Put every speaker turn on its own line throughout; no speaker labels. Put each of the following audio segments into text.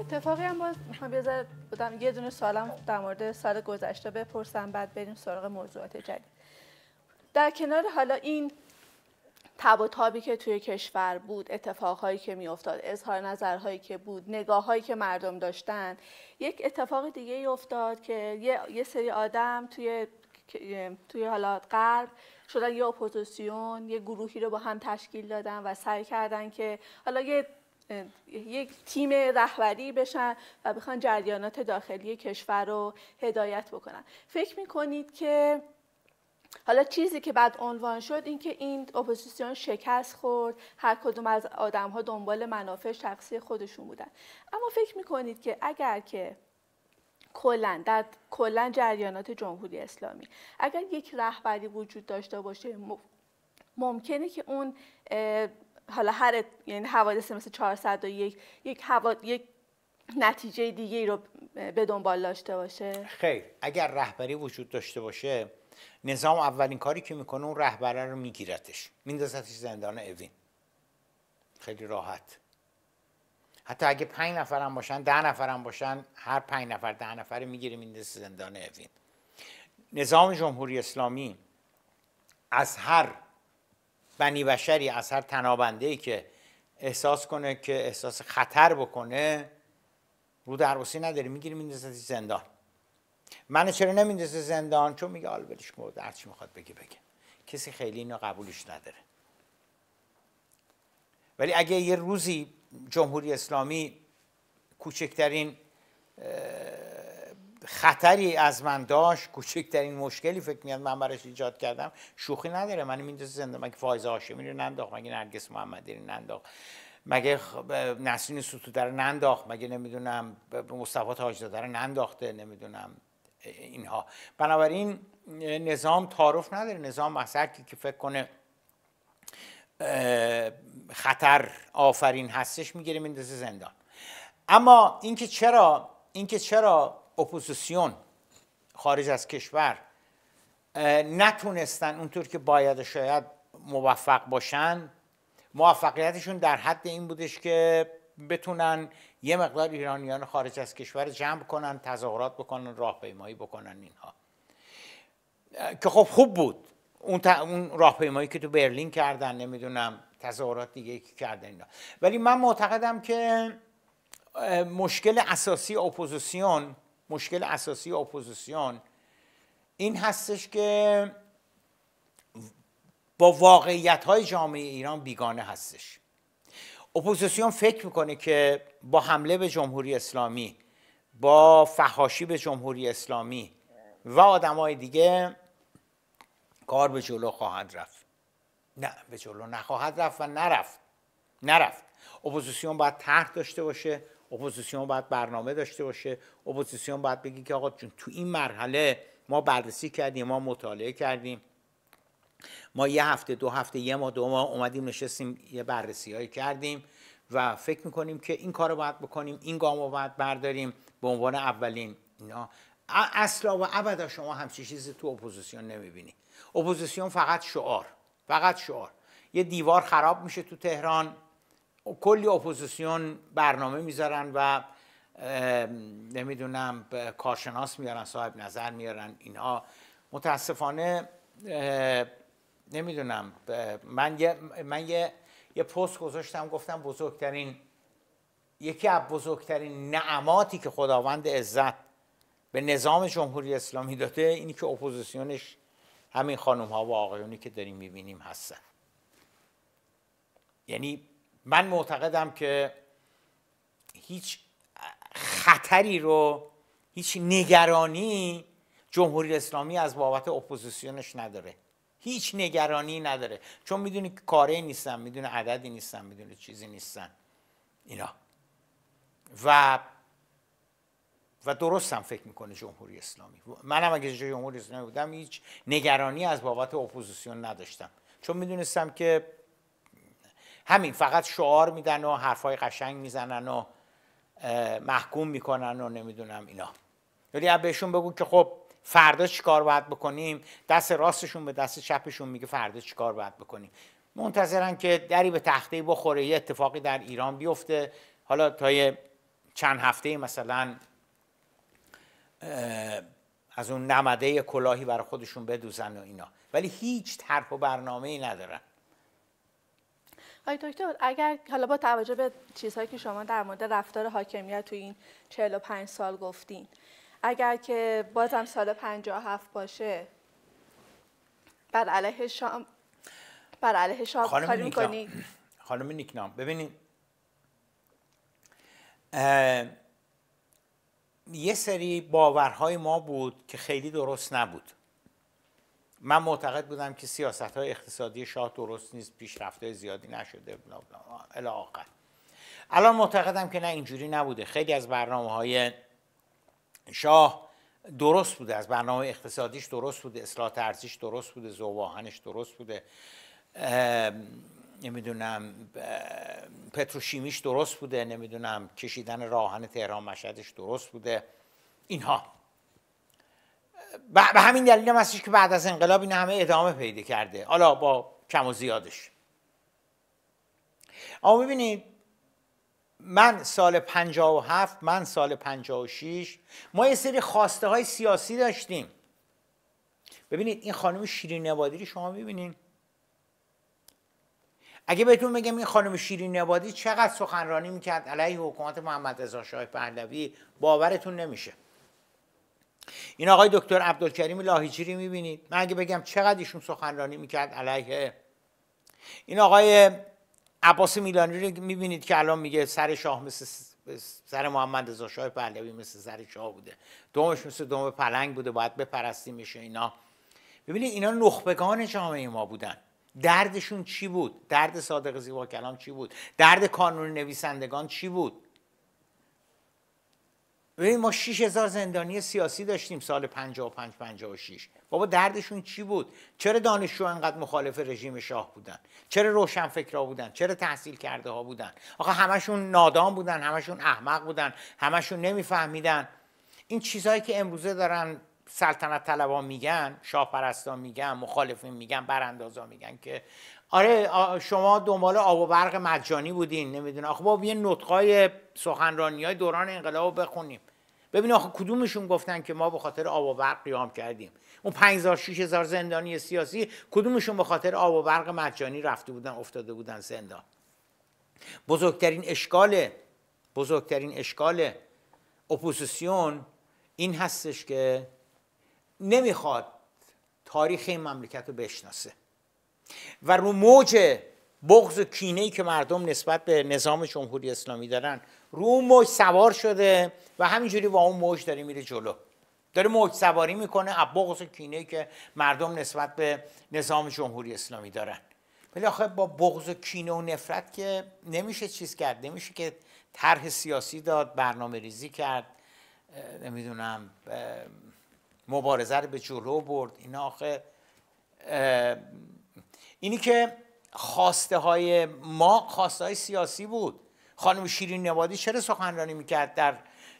اتفاقی هم باز میخوام بودم یه دونه سالم در مورد سال گذشته بپرسم بعد بریم سراغ موضوعات جدید در کنار حالا این تب و تابی که توی کشور بود اتفاقهایی که میافتاد اظهار نظرهایی که بود نگاههایی که مردم داشتن یک اتفاق دیگه ای افتاد که یه, سری آدم توی توی حالا غرب شدن یه اپوزیسیون یه گروهی رو با هم تشکیل دادن و سعی کردن که حالا یه یک تیم رهبری بشن و بخوان جریانات داخلی کشور رو هدایت بکنن فکر میکنید که حالا چیزی که بعد عنوان شد اینکه این اپوزیسیون شکست خورد هر کدوم از آدم ها دنبال منافع شخصی خودشون بودن اما فکر میکنید که اگر که کلا در کلا جریانات جمهوری اسلامی اگر یک رهبری وجود داشته باشه ممکنه که اون حالا هر یعنی حوادث مثل 401 یک حواد یک نتیجه دیگه رو به دنبال داشته باشه
خیر اگر رهبری وجود داشته باشه نظام اولین کاری که میکنه اون رهبره رو میگیرتش میندازتش زندان اوین خیلی راحت حتی اگه پنج نفرم باشن ده نفرم باشن هر پنج نفر ده نفر میگیره میندازه زندان اوین نظام جمهوری اسلامی از هر بنی بشری از هر تنابنده ای که احساس کنه که احساس خطر بکنه رو دروسی نداره میگیره میندازه زندان منو چرا نمیندازه زندان چون میگه آل ولش مرده هر چی میخواد بگه بگه کسی خیلی اینو قبولش نداره ولی اگه یه روزی جمهوری اسلامی کوچکترین خطری از من داشت کوچکترین مشکلی فکر میاد من براش ایجاد کردم شوخی نداره من میندازه زندان مگه فایزه هاشمی رو ننداخت مگه نرگس محمدی رو ننداخت مگه نسرین سوتو در ننداخت مگه نمیدونم مصطفی زاده رو ننداخته نمیدونم اینها بنابراین نظام تعارف نداره نظام اثر که فکر کنه خطر آفرین هستش میگیره میندازه زندان اما اینکه چرا اینکه چرا اپوزیسیون خارج از کشور نتونستن اونطور که باید شاید موفق باشن موفقیتشون در حد این بودش که بتونن یه مقدار ایرانیان خارج از کشور جمع کنن تظاهرات بکنن راهپیمایی بکنن اینها که خب خوب بود اون, اون راهپیمایی که تو برلین کردن نمیدونم تظاهرات دیگه که کردن اینا ولی من معتقدم که مشکل اساسی اپوزیسیون مشکل اساسی اپوزیسیون این هستش که با واقعیت های جامعه ایران بیگانه هستش اپوزیسیون فکر میکنه که با حمله به جمهوری اسلامی با فهاشی به جمهوری اسلامی و های دیگه کار به جلو خواهد رفت نه به جلو نخواهد رفت و نرفت نرفت اپوزیسیون باید طرح داشته باشه اپوزیسیون باید برنامه داشته باشه اپوزیسیون باید بگی که آقا جون تو این مرحله ما بررسی کردیم ما مطالعه کردیم ما یه هفته دو هفته یه ما دو ماه اومدیم نشستیم یه بررسی هایی کردیم و فکر میکنیم که این کار رو باید بکنیم این گام رو باید برداریم به عنوان اولین اینا اصلا و ابدا شما همچی چیزی تو اپوزیسیون نمیبینی اپوزیسیون فقط شعار فقط شعار یه دیوار خراب میشه تو تهران کلی اپوزیسیون برنامه میذارن و نمیدونم کارشناس میارن صاحب نظر میارن اینها متاسفانه نمیدونم من یه من یه یه پست گذاشتم گفتم بزرگترین یکی از بزرگترین نعماتی که خداوند عزت به نظام جمهوری اسلامی داده اینی که اپوزیسیونش همین خانم ها و آقایونی که داریم میبینیم هستن یعنی من معتقدم که هیچ خطری رو هیچ نگرانی جمهوری اسلامی از بابت اپوزیسیونش نداره هیچ نگرانی نداره چون میدونی که کاره نیستن میدونه عددی نیستن میدونه چیزی نیستن اینا و و درست فکر میکنه جمهوری اسلامی منم اگه جمهوری اسلامی بودم هیچ نگرانی از بابت اپوزیسیون نداشتم چون میدونستم که همین فقط شعار میدن و حرفای قشنگ میزنن و محکوم میکنن و نمیدونم اینا ولی بهشون بگو که خب فردا چیکار باید بکنیم دست راستشون به دست چپشون میگه فردا چیکار باید بکنیم
منتظرن
که دری به تخته بخوره یه اتفاقی در ایران بیفته حالا تا یه چند هفته مثلا از اون نمده کلاهی برای خودشون بدوزن و اینا ولی هیچ طرح و برنامه ای ندارن
آی دکتر اگر حالا با توجه به چیزهایی که شما در مورد رفتار حاکمیت تو این 45 سال گفتین اگر که بازم سال 57 باشه بر علیه شام بر علیه شام میکنی
خانم نیکنام ببینید یه سری باورهای ما بود که خیلی درست نبود من معتقد بودم که سیاست های اقتصادی شاه درست نیست پیشرفت زیادی نشده بلا الان معتقدم که نه اینجوری نبوده خیلی از برنامه های شاه درست بوده از برنامه اقتصادیش درست بوده اصلاح ترزیش درست بوده زوباهنش درست بوده نمیدونم پتروشیمیش درست بوده نمیدونم کشیدن راهن تهران مشهدش درست بوده اینها به همین دلیل هم هستش که بعد از انقلاب این همه ادامه پیدا کرده حالا با کم و زیادش اما ببینید من سال 57 من سال 56 ما یه سری خواسته های سیاسی داشتیم ببینید این خانم شیرین نوادی رو شما میبینین اگه بهتون بگم این خانم شیرین نوادی چقدر سخنرانی میکرد علیه حکومت محمد رضا شاه پهلوی باورتون نمیشه این آقای دکتر عبدالکریم لاهیچری میبینید من اگه بگم چقدر ایشون سخنرانی میکرد علیه این آقای عباس میلانی رو میبینید که الان میگه سر شاه مثل سر محمد رضا شاه پهلوی مثل سر شاه بوده دومش مثل دوم پلنگ بوده باید بپرستیمش اینا ببینید اینا نخبگان جامعه ما بودن دردشون چی بود درد صادق زیبا کلام چی بود درد کانون نویسندگان چی بود ببین ما هزار زندانی سیاسی داشتیم سال 55 56 بابا دردشون چی بود چرا دانشجو انقدر مخالف رژیم شاه بودن چرا روشن فکرها بودن چرا تحصیل کرده ها بودن آقا همشون نادان بودن همشون احمق بودن همشون نمیفهمیدن این چیزهایی که امروزه دارن سلطنت طلبا میگن شاه پرستا میگن مخالفین میگن براندازا میگن که آره شما دنبال آب و برق مجانی بودین نمیدونم آخه با یه نطقای سخنرانی های دوران انقلاب بخونیم ببین آخه کدومشون گفتن که ما به خاطر آب و برق قیام کردیم اون 5000 هزار زندانی سیاسی کدومشون به خاطر آب و برق مجانی رفته بودن افتاده بودن زندان بزرگترین اشکال بزرگترین اشکال اپوزیسیون این هستش که نمیخواد تاریخ این مملکت رو بشناسه و رو موج بغض و کینه که مردم نسبت به نظام جمهوری اسلامی دارن رو اون موج سوار شده و همینجوری با اون موج داره میره جلو داره موج سواری میکنه از بغض و کینه که مردم نسبت به نظام جمهوری اسلامی دارن ولی آخه با بغض و کینه و نفرت که نمیشه چیز کرد نمیشه که طرح سیاسی داد برنامه ریزی کرد نمیدونم مبارزه رو به جلو برد اینا آخه اینی که خواسته های ما خواسته های سیاسی بود خانم شیرین نوادی چرا سخنرانی میکرد در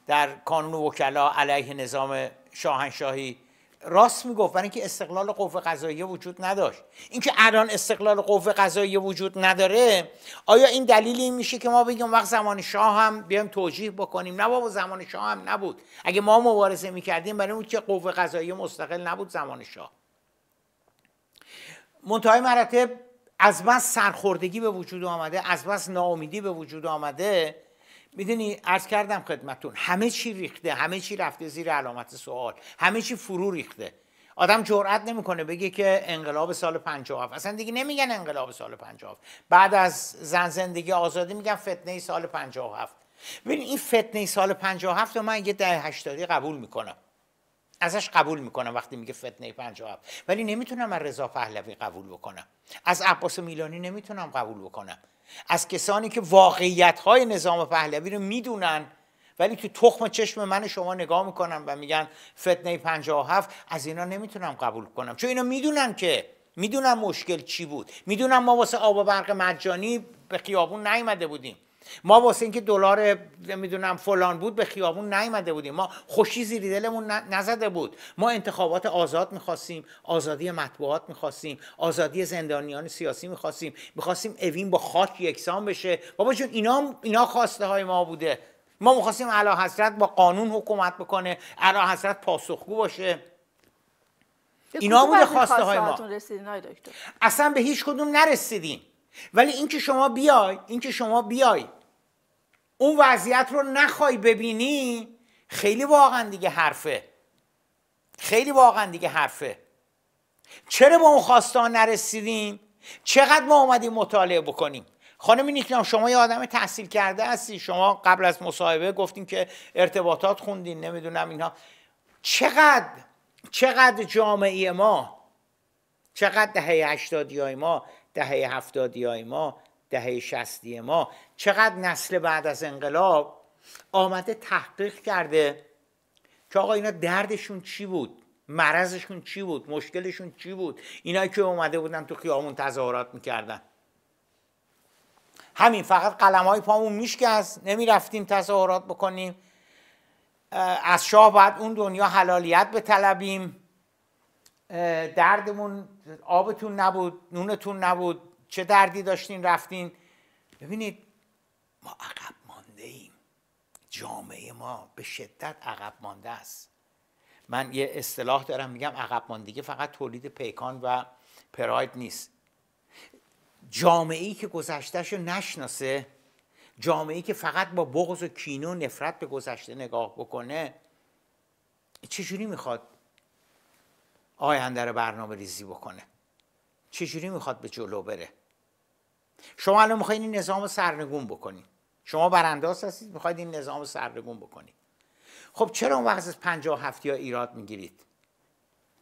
در کانون وکلا علیه نظام شاهنشاهی راست میگفت برای اینکه استقلال قوه قضاییه وجود نداشت اینکه الان استقلال قوه قضاییه وجود نداره آیا این دلیلی این میشه که ما بگیم وقت زمان شاه هم بیایم توجیه بکنیم نه بابا زمان شاه هم نبود اگه ما مبارزه میکردیم برای اون که قوه قضاییه مستقل نبود زمان شاه منتهای مراتب از بس سرخوردگی به وجود آمده از بس ناامیدی به وجود آمده میدونی ارز کردم خدمتون همه چی ریخته همه چی رفته زیر علامت سوال همه چی فرو ریخته آدم جرئت نمیکنه بگه که انقلاب سال 57 اصلا دیگه نمیگن انقلاب سال 57 بعد از زن زندگی آزادی میگن فتنه سال 57 ببین این فتنه سال 57 رو من یه ده هشتادی قبول میکنم ازش قبول میکنم وقتی میگه فتنه 57 ولی نمیتونم از رضا پهلوی قبول بکنم از عباس میلانی نمیتونم قبول بکنم از کسانی که واقعیت های نظام پهلوی رو میدونن ولی تو تخم چشم من شما نگاه میکنم و میگن فتنه 57 از اینا نمیتونم قبول کنم چون اینا میدونن که میدونم مشکل چی بود میدونم ما واسه آب و برق مجانی به خیابون نیامده بودیم ما واسه اینکه دلار نمیدونم فلان بود به خیابون نیامده بودیم ما خوشی زیر دلمون نزده بود ما انتخابات آزاد میخواستیم آزادی مطبوعات میخواستیم آزادی زندانیان سیاسی میخواستیم میخواستیم اوین با خاک یکسان بشه بابا جون اینا اینا خواسته های ما بوده ما میخواستیم اعلی حضرت با قانون حکومت بکنه اعلی حضرت پاسخگو باشه اینا بوده خواسته های ما اصلا به هیچ کدوم نرسیدیم ولی اینکه شما بیای اینکه شما بیای اون وضعیت رو نخوای ببینی خیلی واقعا دیگه حرفه خیلی واقعا دیگه حرفه چرا به اون خواستان نرسیدیم چقدر ما اومدیم مطالعه بکنیم خانم نیکنام شما یه آدم تحصیل کرده هستی شما قبل از مصاحبه گفتیم که ارتباطات خوندین نمیدونم اینها چقدر چقدر جامعه ما چقدر دهه هشتادی های ما دهه هفتادی های ما دهه شستی ما چقدر نسل بعد از انقلاب آمده تحقیق کرده که آقا اینا دردشون چی بود مرضشون چی بود مشکلشون چی بود اینا که اومده بودن تو خیامون تظاهرات میکردن همین فقط قلم های پامون میشکست نمیرفتیم تظاهرات بکنیم از شاه بعد اون دنیا حلالیت به طلبیم دردمون آبتون نبود نونتون نبود چه دردی داشتین رفتین ببینید ما عقب مانده ایم جامعه ما به شدت عقب مانده است من یه اصطلاح دارم میگم عقب ماندگی فقط تولید پیکان و پراید نیست جامعه ای که گذشتهش رو نشناسه جامعه ای که فقط با بغض و کینه و نفرت به گذشته نگاه بکنه چجوری میخواد آینده رو برنامه ریزی بکنه چجوری میخواد به جلو بره شما الان میخواین این نظام رو سرنگون بکنین شما برانداز هستید میخواید این نظام رو سرنگون بکنید خب چرا اون وقت از هفتی یا ایراد میگیرید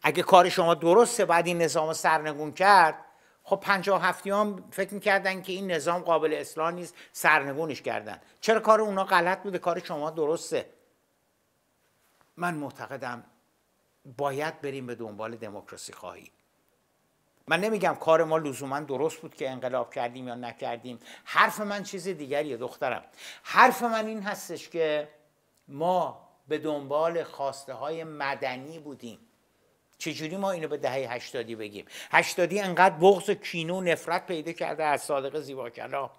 اگه کار شما درسته بعد این نظام رو سرنگون کرد خب 57 هم فکر میکردن که این نظام قابل اصلاح نیست سرنگونش کردن چرا کار اونا غلط بوده کار شما درسته من معتقدم باید بریم به دنبال دموکراسی خواهی من نمیگم کار ما لزوما درست بود که انقلاب کردیم یا نکردیم حرف من چیز دیگریه دخترم حرف من این هستش که ما به دنبال خواسته های مدنی بودیم چجوری ما اینو به دهه هشتادی بگیم هشتادی انقدر بغض و کینه و نفرت پیدا کرده از صادق زیباکلا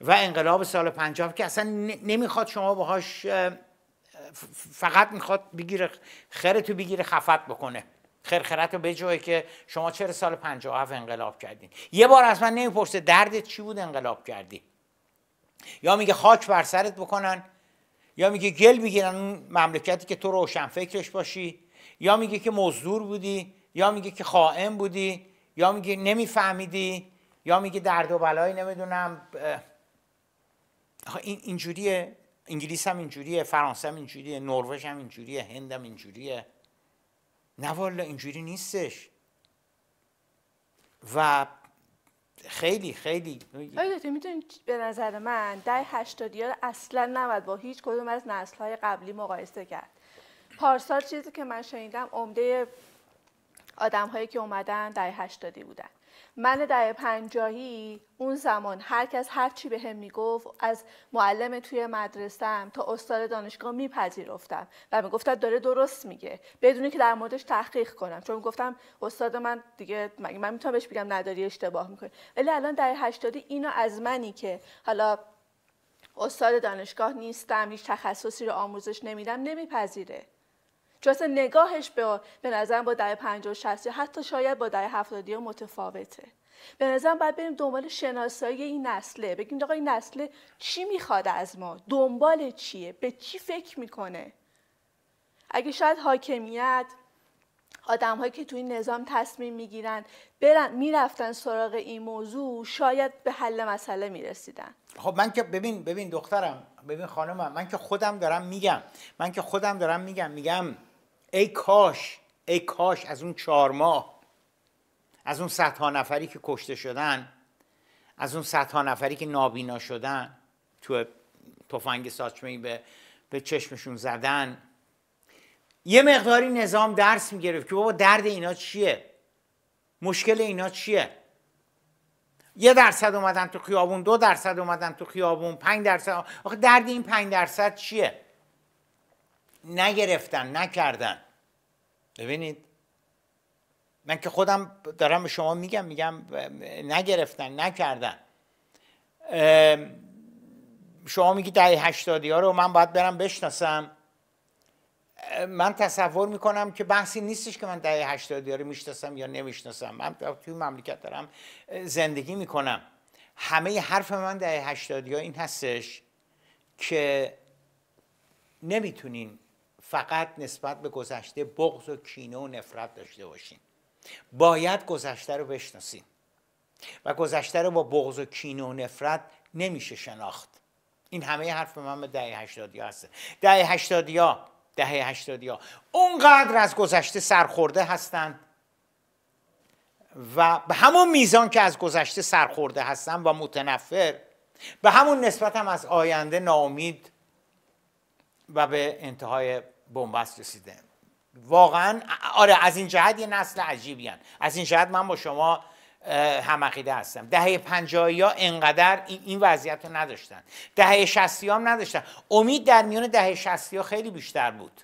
و انقلاب سال پنجاب که اصلا نمیخواد شما باهاش فقط میخواد بگیره خیرتو بگیره خفت بکنه خرخرت به بجوه که شما چرا سال 57 انقلاب کردین یه بار از من نمیپرسه دردت چی بود انقلاب کردی یا میگه خاک بر سرت بکنن یا میگه گل بگیرن اون مملکتی که تو روشن فکرش باشی یا میگه که مزدور بودی یا میگه که خائن بودی یا میگه نمیفهمیدی یا میگه درد و بلایی نمیدونم این اینجوریه انگلیس هم اینجوریه فرانسه هم اینجوریه نروژ هم اینجوریه هند هم اینجوریه نه والا اینجوری نیستش و خیلی خیلی آیا
تو میتونید به نظر من در هشتادی ها اصلا نباید با هیچ کدوم از نسل های قبلی مقایسه کرد پارسال چیزی که من شنیدم عمده آدم هایی که اومدن در هشتادی بودن من در پنجاهی اون زمان هر کس هر چی به هم میگفت از معلم توی مدرسم تا استاد دانشگاه میپذیرفتم و میگفتم داره درست میگه بدونی که در موردش تحقیق کنم چون گفتم استاد من دیگه من میتونم بهش بگم نداری اشتباه میکنی ولی الان در هشتادی اینو از منی که حالا استاد دانشگاه نیستم هیچ تخصصی رو آموزش نمیدم نمیپذیره چون نگاهش به, به نظر با دهه 50 60 حتی شاید با دهه 70 متفاوته به نظرم باید بریم دنبال شناسایی این نسله بگیم آقا این نسله چی میخواد از ما دنبال چیه به چی فکر میکنه اگه شاید حاکمیت آدم هایی که توی نظام تصمیم میگیرن برن میرفتن سراغ این موضوع شاید به حل مسئله میرسیدن
خب من که ببین ببین دخترم ببین خانمم من که خودم دارم میگم من که خودم دارم میگم میگم ای کاش ای کاش از اون چهار ماه از اون صدها نفری که کشته شدن از اون صدها نفری که نابینا شدن تو تفنگ ساچمه به به چشمشون زدن یه مقداری نظام درس میگرفت که بابا درد اینا چیه مشکل اینا چیه یه درصد اومدن تو خیابون دو درصد اومدن تو خیابون پنج درصد آخه درد این پنج درصد چیه نگرفتن نکردن ببینید من که خودم دارم به شما میگم میگم نگرفتن نکردن شما میگی در هشتادی ها رو من باید برم بشناسم من تصور میکنم که بحثی نیستش که من دهه هشتادی ها رو میشناسم یا نمیشناسم من توی مملکت دارم زندگی میکنم همه حرف من دهه هشتادی ها این هستش که نمیتونین فقط نسبت به گذشته بغض و کینه و نفرت داشته باشیم باید گذشته رو بشناسیم و گذشته رو با بغض و کینه و نفرت نمیشه شناخت این همه حرف من به دهه هشتادی هسته دهه هشتادی ها دهه اونقدر از گذشته سرخورده هستند و به همون میزان که از گذشته سرخورده هستن و متنفر به همون نسبت هم از آینده ناامید و به انتهای بنبست رسیده واقعا آره از این جهت یه نسل عجیبی هن. از این جهت من با شما همقیده هستم دهه پنجایی ها انقدر این وضعیت رو نداشتن دهه شستی هم نداشتن امید در میان دهه شستی ها خیلی بیشتر بود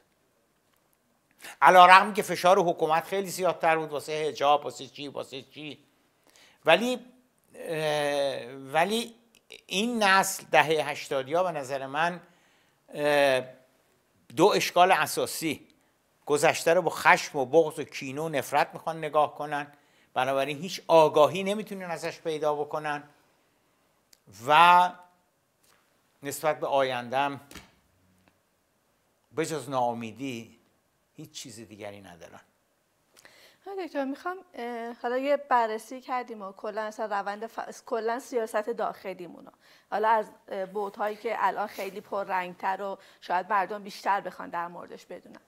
علا رقم که فشار حکومت خیلی زیادتر بود واسه هجاب واسه چی واسه چی ولی ولی این نسل دهه هشتادی ها به نظر من دو اشکال اساسی گذشته رو با خشم و بغض و کینه و نفرت میخوان نگاه کنن بنابراین هیچ آگاهی نمیتونن ازش پیدا بکنن و نسبت به آیندم بجز ناامیدی هیچ چیز دیگری ندارن
دکتر میخوام حالا یه بررسی کردیم و کلا اصلا روند ف... کلا سیاست داخلیمون حالا از هایی که الان خیلی پررنگتر و شاید مردم بیشتر بخوان در موردش بدونن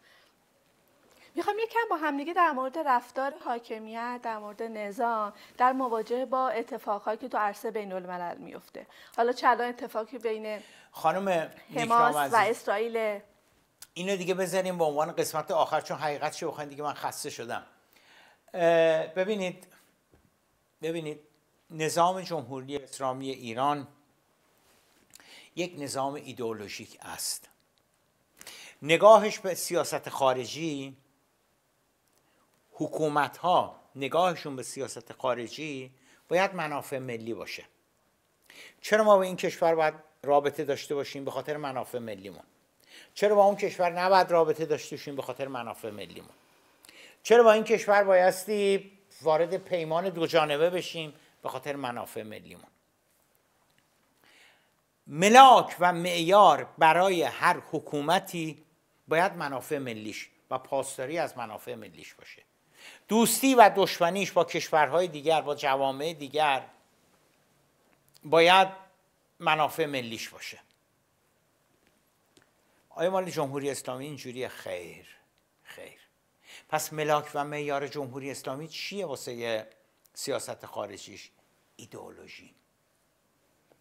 میخوام یکم با همدیگه در مورد رفتار حاکمیت در مورد نظام در مواجهه با اتفاقهایی که تو عرصه بین الملل میفته حالا چه الان اتفاقی بین
خانم حماس و
اسرائیل
اینو دیگه بزنیم به عنوان قسمت آخر چون حقیقت بخواین دیگه من خسته شدم ببینید ببینید نظام جمهوری اسلامی ایران یک نظام ایدئولوژیک است نگاهش به سیاست خارجی حکومت ها نگاهشون به سیاست خارجی باید منافع ملی باشه چرا ما به این کشور باید رابطه داشته باشیم به خاطر منافع ملیمون چرا با اون کشور نباید رابطه داشته باشیم به خاطر منافع ملیمون چرا با این کشور بایستی وارد پیمان دو جانبه بشیم به خاطر منافع ملیمون ملاک و معیار برای هر حکومتی باید منافع ملیش و پاسداری از منافع ملیش باشه دوستی و دشمنیش با کشورهای دیگر با جوامع دیگر باید منافع ملیش باشه آیا مال جمهوری اسلامی اینجوری خیر پس ملاک و معیار جمهوری اسلامی چیه واسه سیاست خارجیش ایدئولوژی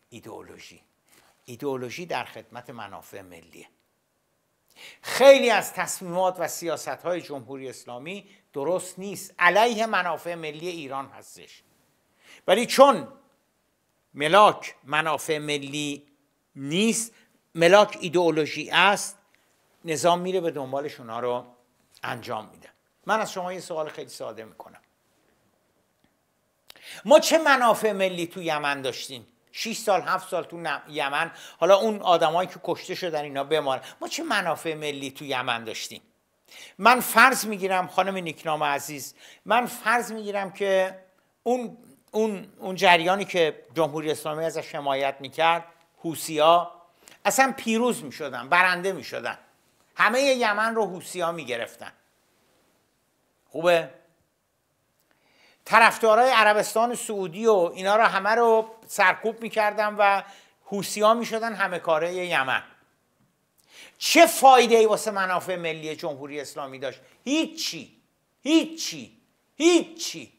ایدئولوژی ایدئولوژی در خدمت منافع ملیه خیلی از تصمیمات و سیاست های جمهوری اسلامی درست نیست علیه منافع ملی ایران هستش ولی چون ملاک منافع ملی نیست ملاک ایدئولوژی است نظام میره به دنبالش اونها رو انجام میده من از شما یه سوال خیلی ساده میکنم ما چه منافع ملی تو یمن داشتیم 6 سال هفت سال تو یمن حالا اون آدمایی که کشته شدن اینا بمانن ما چه منافع ملی تو یمن داشتیم من فرض میگیرم خانم نیکنام عزیز من فرض میگیرم که اون اون اون جریانی که جمهوری اسلامی ازش حمایت میکرد حوسیا اصلا پیروز میشدن برنده میشدن همه یمن رو حوسیا میگرفتن خوبه طرفدارای عربستان سعودی و اینا رو همه رو سرکوب میکردن و ها میشدن همه کاره یمن چه فایده ای واسه منافع ملی جمهوری اسلامی داشت هیچی هیچی هیچی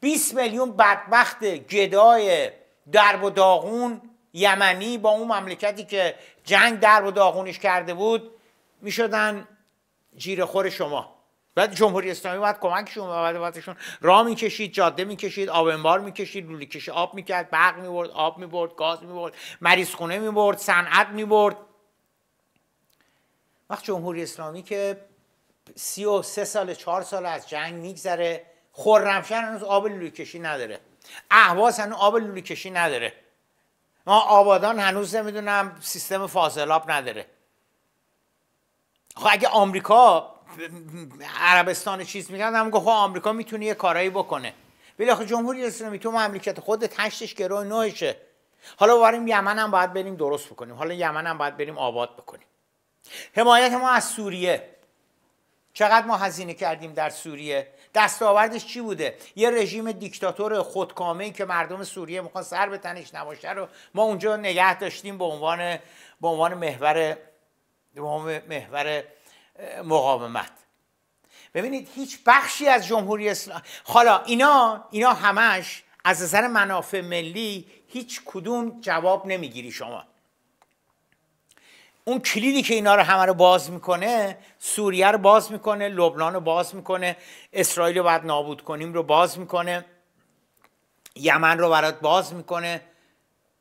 20 میلیون بدبخت گدای درب و داغون یمنی با اون مملکتی که جنگ درب و داغونش کرده بود میشدن جیره خور شما بعد جمهوری اسلامی باید کمکشون مبادلاتشون راه میکشید جاده میکشید آب انبار میکشید لوله کشی آب میکرد برق میبرد آب میبرد گاز میبرد مریض خونه میبرد صنعت میبرد وقت جمهوری اسلامی که سی و سه سال چهار سال از جنگ میگذره خرمشهر هنوز آب لوله کشی نداره اهواز هنوز آب لوله کشی نداره ما آبادان هنوز نمیدونم سیستم فاضلاب نداره خب اگه آمریکا عربستان چیز میگن هم گفت آمریکا میتونه یه کارایی بکنه بالاخره جمهوری اسلامی تو مملکت خود هشتش گروه نوشه حالا بریم یمن هم باید بریم درست بکنیم حالا یمن هم باید بریم آباد بکنیم حمایت ما از سوریه چقدر ما هزینه کردیم در سوریه دستاوردش چی بوده یه رژیم دیکتاتور خودکامه ای که مردم سوریه میخوان سر به تنش نباشه رو ما اونجا نگه داشتیم به عنوان به عنوان محور محور مقاومت ببینید هیچ بخشی از جمهوری اسلامی حالا اینا اینا همش از نظر منافع ملی هیچ کدوم جواب نمیگیری شما اون کلیدی که اینا رو همه رو باز میکنه سوریه رو باز میکنه لبنان رو باز میکنه اسرائیل رو باید نابود کنیم رو باز میکنه یمن رو برات باز میکنه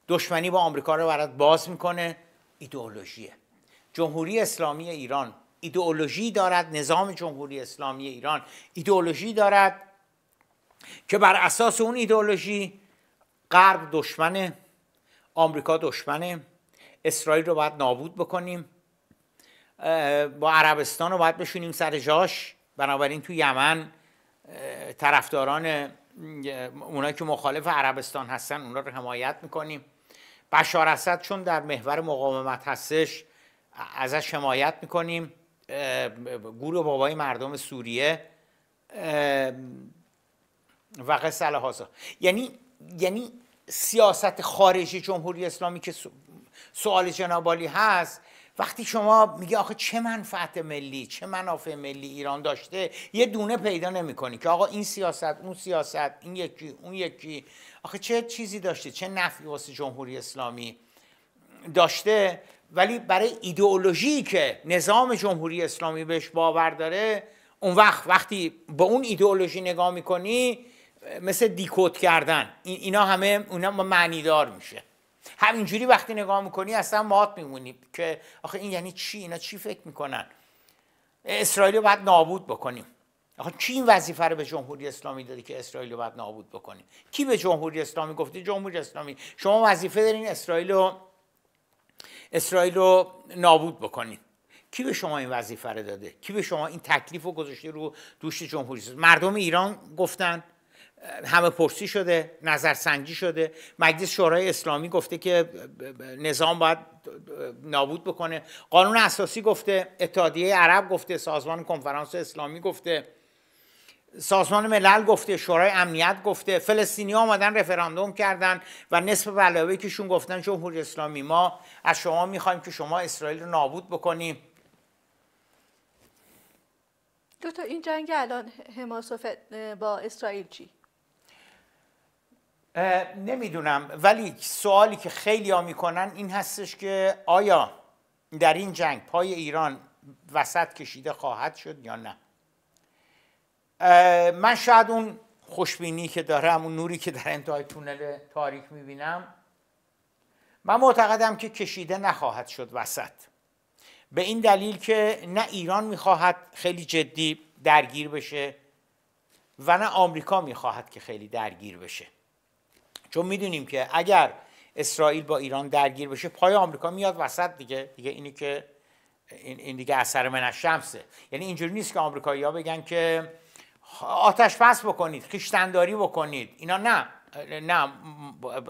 دشمنی با آمریکا رو برات باز میکنه ایدئولوژیه جمهوری اسلامی ایران ایدئولوژی دارد نظام جمهوری اسلامی ایران ایدئولوژی دارد که بر اساس اون ایدئولوژی غرب دشمنه آمریکا دشمنه اسرائیل رو باید نابود بکنیم با عربستان رو باید بشونیم سر جاش بنابراین تو یمن طرفداران اونایی که مخالف عربستان هستن اونا رو حمایت میکنیم بشار اسد چون در محور مقاومت هستش ازش حمایت میکنیم گروه بابای مردم سوریه و قصه هازا یعنی یعنی سیاست خارجی جمهوری اسلامی که سوال جنابالی هست وقتی شما میگه آخه چه منفعت ملی چه منافع ملی ایران داشته یه دونه پیدا نمیکنی که آقا این سیاست اون سیاست این یکی اون یکی آخه چه چیزی داشته چه نفعی واسه جمهوری اسلامی داشته ولی برای ایدئولوژی که نظام جمهوری اسلامی بهش باور داره اون وقت وقتی به اون ایدئولوژی نگاه میکنی مثل دیکوت کردن اینا همه اونا معنی دار میشه همینجوری وقتی نگاه میکنی اصلا مات میمونی که آخه این یعنی چی اینا چی فکر میکنن اسرائیل رو باید نابود بکنیم آخه کی این وظیفه رو به جمهوری اسلامی داده که اسرائیل رو باید نابود بکنیم کی به جمهوری اسلامی گفته جمهوری اسلامی شما وظیفه دارین اسرائیل رو اسرائیل رو نابود بکنید. کی به شما این وظیفه رو داده کی به شما این تکلیف رو گذاشته رو دوش جمهوری مردم ایران گفتن همه پرسی شده نظرسنجی شده مجلس شورای اسلامی گفته که نظام باید نابود بکنه قانون اساسی گفته اتحادیه عرب گفته سازمان کنفرانس اسلامی گفته سازمان ملل گفته شورای امنیت گفته فلسطینی ها آمدن رفراندوم کردن و نصف که کهشون گفتن جمهوری اسلامی ما از شما میخوایم که شما اسرائیل رو نابود بکنیم
دو تا این جنگ الان حماس با اسرائیل چی
نمیدونم ولی سوالی که خیلی ها میکنن این هستش که آیا در این جنگ پای ایران وسط کشیده خواهد شد یا نه من شاید اون خوشبینی که دارم اون نوری که در انتهای تونل تاریک میبینم من معتقدم که کشیده نخواهد شد وسط به این دلیل که نه ایران میخواهد خیلی جدی درگیر بشه و نه آمریکا میخواهد که خیلی درگیر بشه چون میدونیم که اگر اسرائیل با ایران درگیر بشه پای آمریکا میاد وسط دیگه دیگه اینی که این دیگه اثر من از شمسه یعنی اینجوری نیست که آمریکایی‌ها بگن که آتش پس بکنید خیشتنداری بکنید اینا نه نه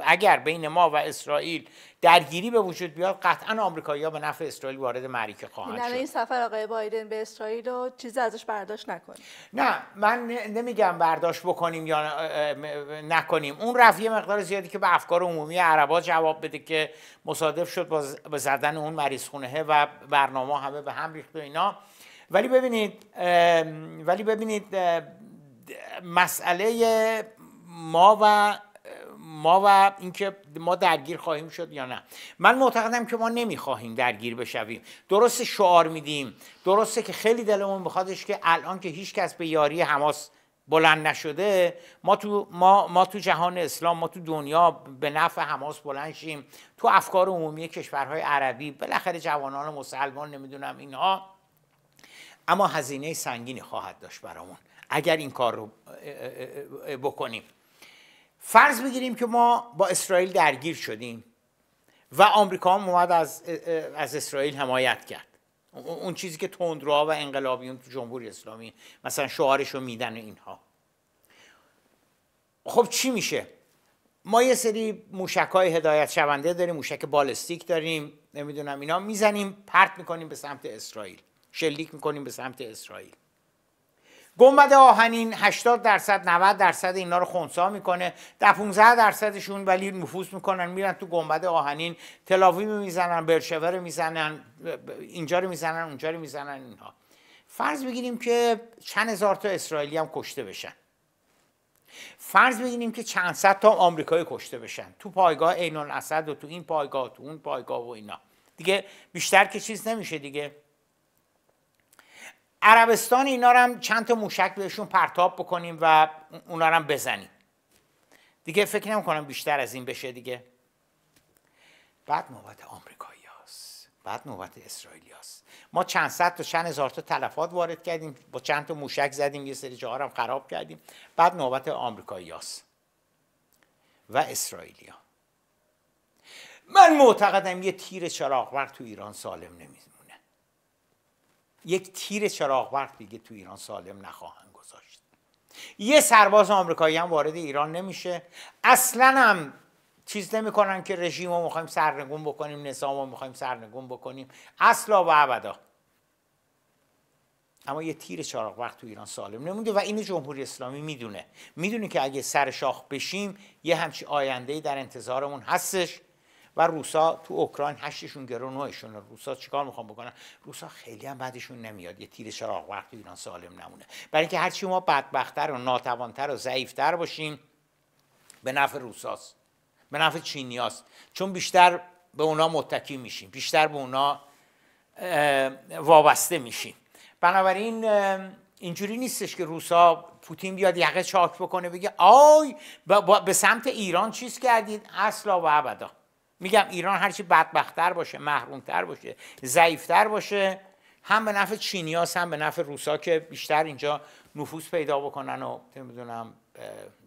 اگر بین ما و اسرائیل درگیری به وجود بیاد قطعا آمریکایی‌ها به نفع اسرائیل وارد معرکه خواهند خب، شد.
این سفر آقای بایدن به اسرائیل رو چیزی ازش برداشت نکنیم.
نه من نمیگم برداشت بکنیم یا نکنیم. اون رفیع مقدار زیادی که به افکار عمومی عربا جواب بده که مصادف شد با زدن اون مریض خونه و برنامه همه به هم ریخت و اینا ولی ببینید ولی ببینید مسئله ما و ما و اینکه ما درگیر خواهیم شد یا نه من معتقدم که ما نمیخواهیم درگیر بشویم درست شعار میدیم درسته که خیلی دلمون بخوادش که الان که هیچ کس به یاری حماس بلند نشده ما تو ما, ما تو جهان اسلام ما تو دنیا به نفع حماس بلند شیم تو افکار عمومی کشورهای عربی بالاخره جوانان مسلمان نمیدونم اینها اما هزینه سنگینی خواهد داشت برامون اگر این کار رو بکنیم فرض بگیریم که ما با اسرائیل درگیر شدیم و آمریکا هم اومد از, از اسرائیل حمایت کرد اون چیزی که تندروها و انقلابیون تو جمهوری اسلامی مثلا شعارش رو میدن اینها خب چی میشه ما یه سری موشک های هدایت شونده داریم موشک بالستیک داریم نمیدونم اینا میزنیم پرت میکنیم به سمت اسرائیل شلیک میکنیم به سمت اسرائیل گنبد آهنین 80 درصد 90 درصد اینا رو خونسا میکنه در 15 درصدشون ولی نفوذ میکنن میرن تو گنبد آهنین تلاوی میزنن برشور میزنن اینجا رو میزنن اونجا رو میزنن اینها فرض بگیریم که چند هزار تا اسرائیلی هم کشته بشن فرض بگیریم که چند صد تا آمریکایی کشته بشن تو پایگاه عین الاسد و تو این پایگاه تو اون پایگاه و اینا دیگه بیشتر که چیز نمیشه دیگه عربستان اینا رو هم چند تا موشک بهشون پرتاب بکنیم و اونا رو هم بزنیم دیگه فکر نمی کنم بیشتر از این بشه دیگه بعد نوبت آمریکایی هاست بعد نوبت اسرائیلی ما چند صد تا چند هزار تا تلفات وارد کردیم با چند تا موشک زدیم یه سری جاها هم خراب کردیم بعد نوبت آمریکایی هاست و اسرائیلی ها. من معتقدم یه تیر چراغور تو ایران سالم نمی یک تیر چراغ برق دیگه تو ایران سالم نخواهند گذاشت یه سرباز آمریکایی هم وارد ایران نمیشه اصلا هم چیز نمیکنن که رژیم رو میخوایم سرنگون بکنیم نظام رو میخوایم سرنگون بکنیم اصلا و ابدا اما یه تیر چراغ وقت تو ایران سالم نمونده و این جمهوری اسلامی میدونه میدونه که اگه سر شاخ بشیم یه همچی آینده در انتظارمون هستش و روسا تو اوکراین هشتشون گرو نوعشون روسا چیکار میخوام بکنن روسا خیلی هم بعدشون نمیاد یه تیر چراغ وقتی ایران سالم نمونه برای اینکه هرچی ما بدبختتر و ناتوانتر و ضعیفتر باشیم به نفع روساست به نفع چینیاست چون بیشتر به اونا متکی میشیم بیشتر به اونا وابسته میشیم بنابراین اینجوری نیستش که روسا پوتین بیاد یقه چاک بکنه بگه آی به سمت ایران چیز کردید اصلا و ابدا میگم ایران هرچی بدبختتر باشه محرومتر باشه ضعیفتر باشه هم به نفع چینی هم به نفع روسا که بیشتر اینجا نفوذ پیدا بکنن و نمیدونم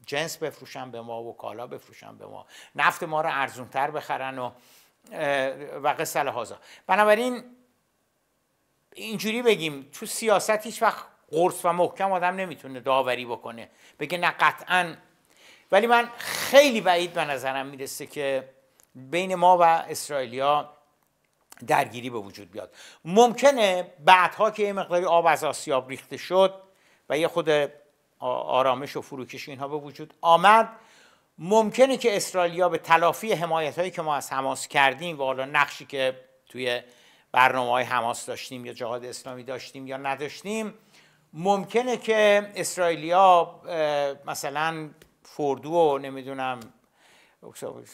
جنس بفروشن به ما و کالا بفروشن به ما نفت ما رو ارزونتر بخرن و و قسل بنابراین اینجوری بگیم تو سیاست هیچ وقت قرص و محکم آدم نمیتونه داوری بکنه بگه نه قطعا ولی من خیلی بعید به نظرم میرسه که بین ما و اسرائیلیا درگیری به وجود بیاد ممکنه بعدها که یه مقداری آب از آسیاب ریخته شد و یه خود آرامش و فروکش اینها به وجود آمد ممکنه که اسرائیلیا به تلافی حمایت هایی که ما از حماس کردیم و حالا نقشی که توی برنامه های حماس داشتیم یا جهاد اسلامی داشتیم یا نداشتیم ممکنه که اسرائیلیا مثلا فردو و نمیدونم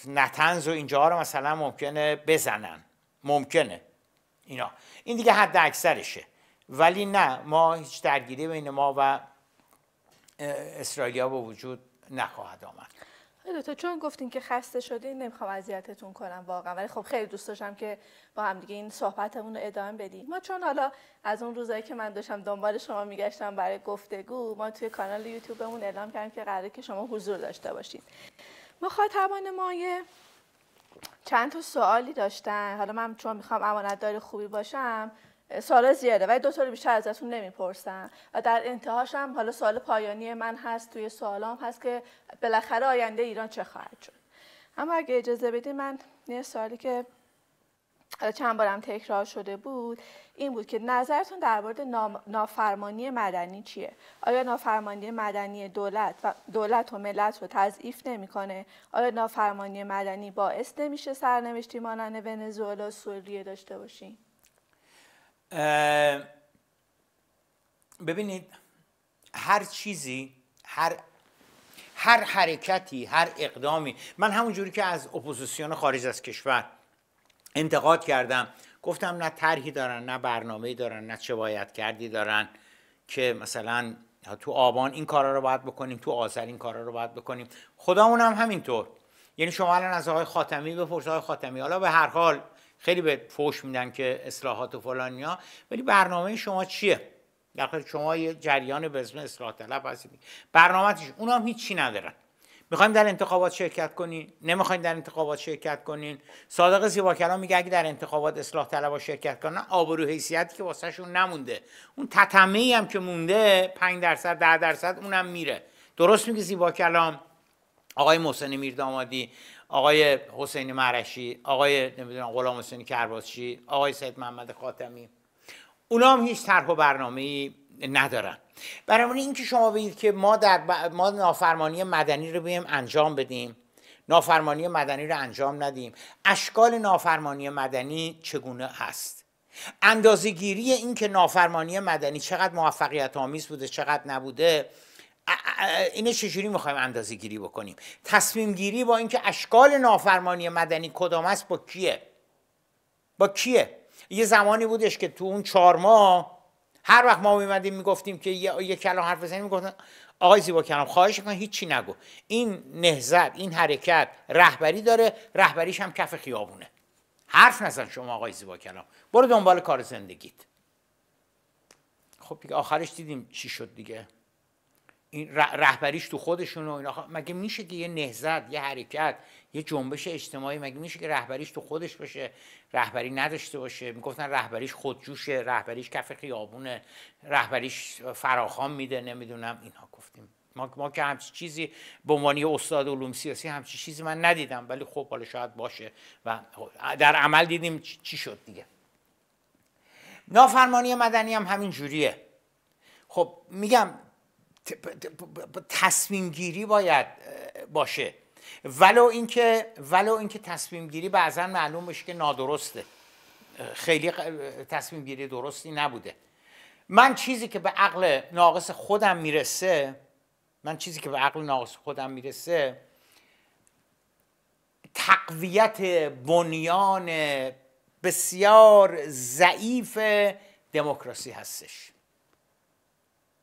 نتنز و اینجا رو مثلا ممکنه بزنن ممکنه اینا این دیگه حد اکثرشه ولی نه ما هیچ درگیری بین ما و اسرائیلیا به وجود نخواهد آمد
تو چون گفتین که خسته شدی نمیخوام اذیتتون کنم واقعا ولی خب خیلی دوست داشتم که با همدیگه این صحبتمون رو ادامه بدیم ما چون حالا از اون روزایی که من داشتم دنبال شما میگشتم برای گفتگو ما توی کانال یوتیوبمون اعلام کردیم که قراره که شما حضور داشته باشید مخاطبان ما یه چند تا سوالی داشتن حالا من چون میخوام امانتدار خوبی باشم سوال زیاده ولی دو تا بیشتر ازتون نمیپرسم و در انتهاش هم حالا سوال پایانی من هست توی سوالام هست که بالاخره آینده ایران چه خواهد شد اما اگه اجازه بدید من یه سوالی که حالا چند بارم تکرار شده بود این بود که نظرتون در مورد نافرمانی مدنی چیه آیا نافرمانی مدنی دولت و دولت و ملت رو تضعیف نمیکنه آیا نافرمانی مدنی باعث نمیشه سرنوشتی مانند ونزوئلا سوریه داشته باشیم
ببینید هر چیزی هر هر حرکتی هر اقدامی من همونجوری که از اپوزیسیون خارج از کشور انتقاد کردم گفتم نه طرحی دارن نه برنامه‌ای دارن نه چه باید کردی دارن که مثلا تو آبان این کارا رو باید بکنیم تو آذر این کارا رو باید بکنیم خدامون هم همینطور یعنی شما الان از آقای خاتمی بپرس آقای خاتمی حالا به هر حال خیلی به فوش میدن که اصلاحات و فلانیا ولی برنامه شما چیه در شما یه جریان به اسم اصلاح طلب هستید برنامه‌تون اونام هیچی ندارن میخوایم در انتخابات شرکت کنین نمیخوایم در انتخابات شرکت کنین صادق زیبا کلام میگه اگه در انتخابات اصلاح طلبا شرکت کنن آبرو حیثیتی که واسهشون نمونده اون تتمه هم که مونده 5 درصد 10 درصد اونم میره درست میگه کلام آقای محسن میردامادی آقای حسین مرشی آقای نمیدونم غلام حسین کرباسچی آقای سید محمد خاتمی اونام هم هیچ طرح و برنامه‌ای ندارن برای اینکه شما بگید که ما در ما نافرمانی مدنی رو بیم انجام بدیم نافرمانی مدنی رو انجام ندیم اشکال نافرمانی مدنی چگونه هست گیری این که نافرمانی مدنی چقدر موفقیت آمیز بوده چقدر نبوده اینه چجوری میخوایم اندازه گیری بکنیم تصمیم گیری با اینکه اشکال نافرمانی مدنی کدام است با کیه با کیه یه زمانی بودش که تو اون چهار ماه هر وقت ما میمدیم میگفتیم که یه, کلام حرف بزنیم میگفتن آقای زیبا کلام خواهش کن هیچی نگو این نهزت این حرکت رهبری داره رهبریش هم کف خیابونه حرف نزن شما آقای زیبا کلام برو دنبال کار زندگیت خب دیگه آخرش دیدیم چی شد دیگه این رهبریش تو خودشون و اینا مگه میشه که یه نهزت یه حرکت یه جنبش اجتماعی مگه میشه که رهبریش تو خودش باشه رهبری نداشته باشه میگفتن رهبریش خودجوشه رهبریش کف خیابونه رهبریش فراخان میده نمیدونم اینها گفتیم ما, ما که همچی چیزی به عنوان استاد علوم سیاسی همچی چیزی من ندیدم ولی خب حالا شاید باشه و در عمل دیدیم چی شد دیگه نافرمانی مدنی هم همین جوریه خب میگم تصمیم گیری باید باشه ولو اینکه ولو اینکه تصمیم گیری بعضا معلوم بشه که نادرسته خیلی تصمیم گیری درستی نبوده من چیزی که به عقل ناقص خودم میرسه من چیزی که به عقل ناقص خودم میرسه تقویت بنیان بسیار ضعیف دموکراسی هستش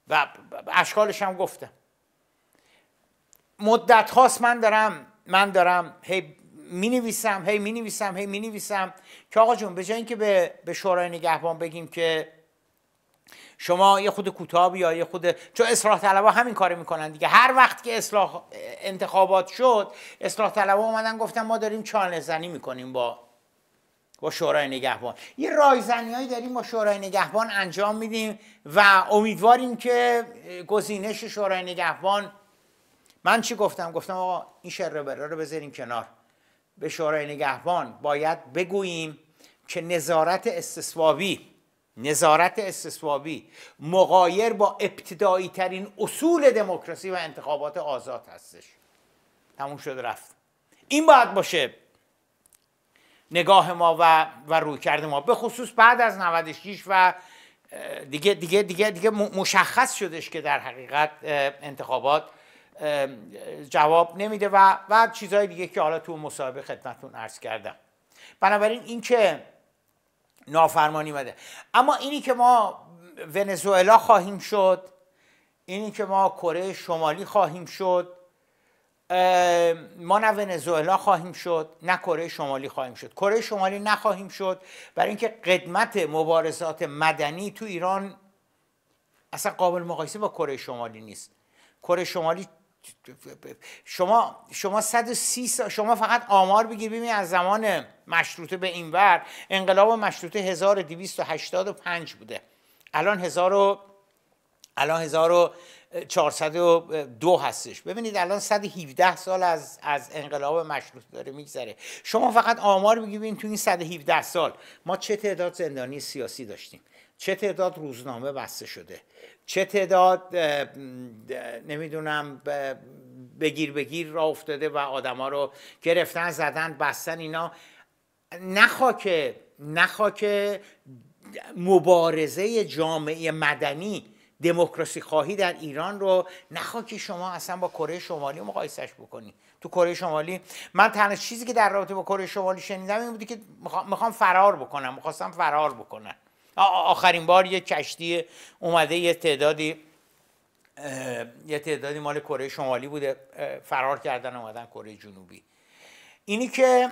و اشکالش هم گفتم مدت هاست من دارم من دارم هی می نویسم هی می نویسم هی می نویسم که آقا جون به جای اینکه به به شورای نگهبان بگیم که شما یه خود کتاب یا یه خود چون اصلاح طلبها همین کارو میکنن دیگه هر وقت که اصلاح انتخابات شد اصلاح طلبها اومدن گفتن ما داریم چانه زنی میکنیم با با شورای نگهبان یه رایزنیهایی داریم با شورای نگهبان انجام میدیم و امیدواریم که گزینش شورای نگهبان من چی گفتم گفتم آقا این شر رو بذاریم کنار به شورای نگهبان باید بگوییم که نظارت استثوابی نظارت استثوابی مقایر با ابتدایی ترین اصول دموکراسی و انتخابات آزاد هستش تموم شد رفت این باید باشه نگاه ما و, و روی کرده ما به خصوص بعد از 96 و دیگه دیگه دیگه دیگه مشخص شدش که در حقیقت انتخابات جواب نمیده و و چیزهای دیگه که حالا تو مصاحبه خدمتتون عرض کردم بنابراین این که نافرمانی مده اما اینی که ما ونزوئلا خواهیم شد اینی که ما کره شمالی خواهیم شد ما نه ونزوئلا خواهیم شد نه کره شمالی خواهیم شد کره شمالی نخواهیم شد برای اینکه قدمت مبارزات مدنی تو ایران اصلا قابل مقایسه با کره شمالی نیست کره شمالی شما شما 130 شما فقط آمار بگیر از زمان مشروطه به این ور انقلاب مشروطه 1285 بوده الان 1000 الان 1402 هستش ببینید الان 117 سال از, از انقلاب مشروط داره میگذره شما فقط آمار میگیبین تو این 117 سال ما چه تعداد زندانی سیاسی داشتیم چه تعداد روزنامه بسته شده چه تعداد نمیدونم بگیر بگیر را افتاده و آدما رو گرفتن زدن بستن اینا نخواه که که مبارزه جامعه مدنی دموکراسی خواهی در ایران رو نخوا که شما اصلا با کره شمالی مقایسش بکنی تو کره شمالی من تنها چیزی که در رابطه با کره شمالی شنیدم این بودی که میخوام فرار بکنم میخواستم فرار بکنم آخرین بار یه کشتی اومده یه تعدادی یه تعدادی مال کره شمالی بوده فرار کردن اومدن کره جنوبی اینی که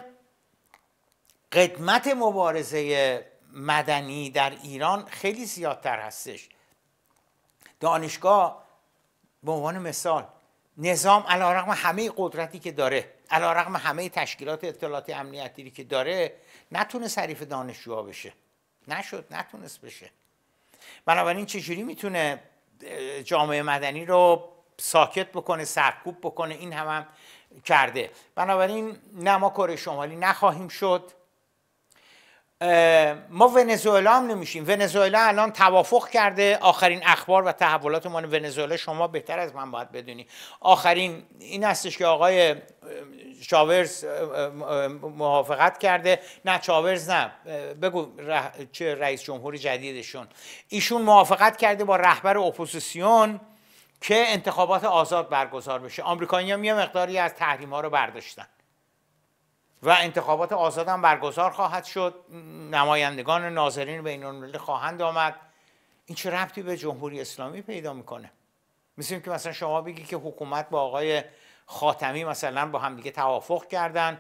قدمت مبارزه مدنی در ایران خیلی زیادتر هستش دانشگاه به عنوان مثال نظام علا رقم همه قدرتی که داره علا رقم همه تشکیلات اطلاعات امنیتی که داره نتونه سریف دانشجوها بشه نشد نتونست بشه بنابراین چجوری میتونه جامعه مدنی رو ساکت بکنه سرکوب بکنه این هم, هم کرده بنابراین نه ما کره شمالی نخواهیم شد ما ونزوئلا هم نمیشیم ونزوئلا الان توافق کرده آخرین اخبار و تحولات مان ونزوئلا شما بهتر از من باید بدونی آخرین این هستش که آقای چاورز موافقت کرده نه چاورز نه بگو چه رئیس جمهور جدیدشون ایشون موافقت کرده با رهبر اپوزیسیون که انتخابات آزاد برگزار بشه آمریکایی‌ها یه مقداری از تحریم ها رو برداشتن و انتخابات آزاد هم برگزار خواهد شد نمایندگان ناظرین بین خواهند آمد این چه ربطی به جمهوری اسلامی پیدا میکنه مثل که مثلا شما بگی که حکومت با آقای خاتمی مثلا با همدیگه توافق کردن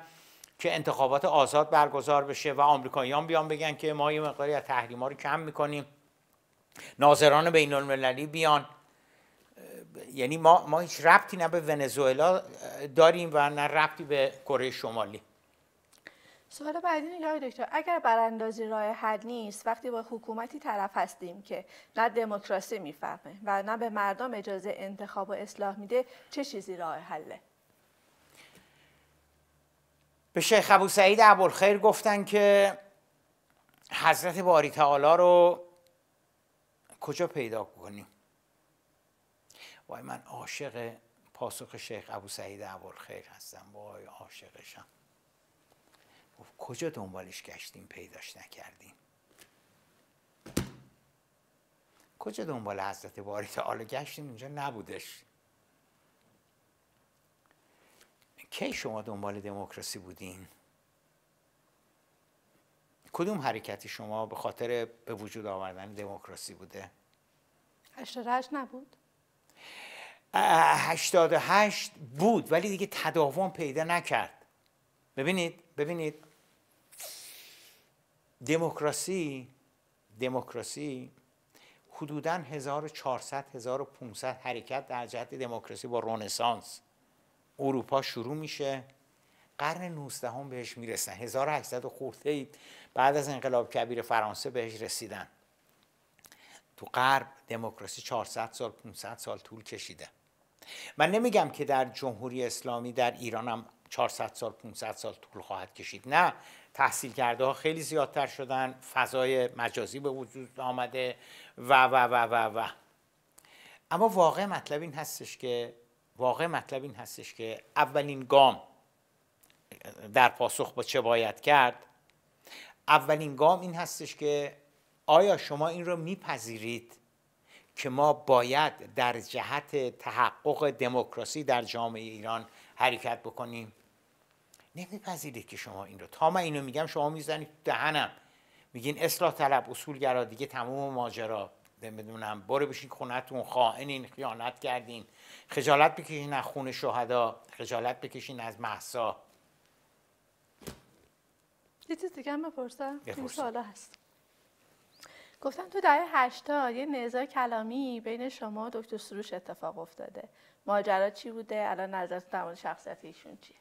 که انتخابات آزاد برگزار بشه و آمریکاییان بیان بگن که ما یه مقداری از تحریما رو کم میکنیم ناظران بین المللی بیان یعنی ما, ما هیچ ربطی نه به ونزوئلا داریم و نه ربطی به کره شمالی
سوال بعدی اینه دکتر اگر براندازی راه حل نیست وقتی با حکومتی طرف هستیم که نه دموکراسی میفهمه و نه به مردم اجازه انتخاب و اصلاح میده چه چیزی راه حله
به شیخ ابو سعید ابوالخیر گفتن که حضرت باری تعالی رو کجا پیدا کنیم وای من عاشق پاسخ شیخ ابو سعید ابوالخیر هستم وای عاشقشم کجا دنبالش گشتیم پیداش نکردیم کجا دنبال حضرت باری تعالی گشتیم اینجا نبودش کی شما دنبال دموکراسی بودین کدوم حرکتی شما به خاطر به وجود آوردن دموکراسی بوده
88 نبود
88 بود ولی دیگه تداوم پیدا نکرد ببینید ببینید دموکراسی دموکراسی حدودا 1400 1500 حرکت در جهت دموکراسی با رونسانس اروپا شروع میشه قرن 19 هم بهش میرسن 1800 خورده ای بعد از انقلاب کبیر فرانسه بهش رسیدن تو غرب دموکراسی 400 سال 500 سال طول کشیده من نمیگم که در جمهوری اسلامی در ایران هم 400 سال 500 سال طول خواهد کشید نه تحصیل کرده ها خیلی زیادتر شدن فضای مجازی به وجود آمده و و و و و اما واقع مطلب این هستش که واقع مطلب این هستش که اولین گام در پاسخ با چه باید کرد اولین گام این هستش که آیا شما این رو میپذیرید که ما باید در جهت تحقق دموکراسی در جامعه ایران حرکت بکنیم نمیپذیرید که شما این رو تا من اینو میگم شما میزنید دهنم میگین اصلاح طلب اصولگرا دیگه تمام ماجرا نمیدونم برو بشین خونتون خائنین خیانت کردین خجالت بکشین از خون شهدا خجالت بکشین از محسا
یه چیز دیگه هم بپرسم این هست گفتم تو دهه هشتا یه نزاع کلامی بین شما دکتر سروش اتفاق افتاده ماجرا چی بوده الان نظرتون در مورد شخصیت
چیه